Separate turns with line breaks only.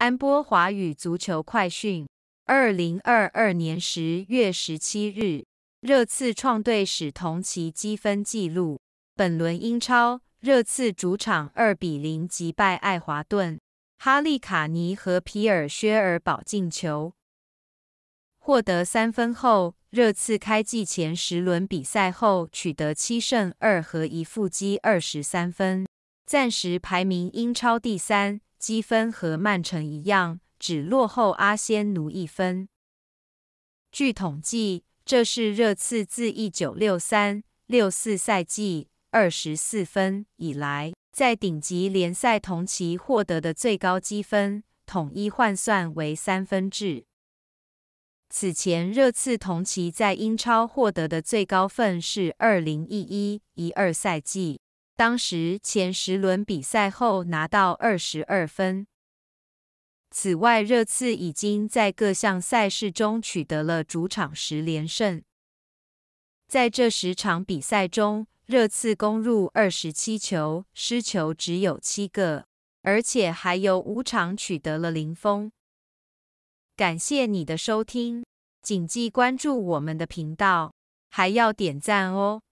安波华语足球快讯，二零二二年十月十七日，热刺创队史同期积分纪录。本轮英超，热刺主场二比零击败爱华顿，哈利卡尼和皮尔薛尔保进球，获得三分后，热刺开季前十轮比赛后取得七胜二和一负积二十三分，暂时排名英超第三。积分和曼城一样，只落后阿仙奴一分。据统计，这是热刺自一九六三六四赛季二十四分以来，在顶级联赛同期获得的最高积分。统一换算为三分制。此前，热刺同期在英超获得的最高分是二零一一一二赛季。当时前十轮比赛后拿到二十二分。此外，热刺已经在各项赛事中取得了主场十连胜。在这十场比赛中，热刺攻入二十七球，失球只有七个，而且还有五场取得了零封。感谢你的收听，谨记关注我们的频道，还要点赞哦。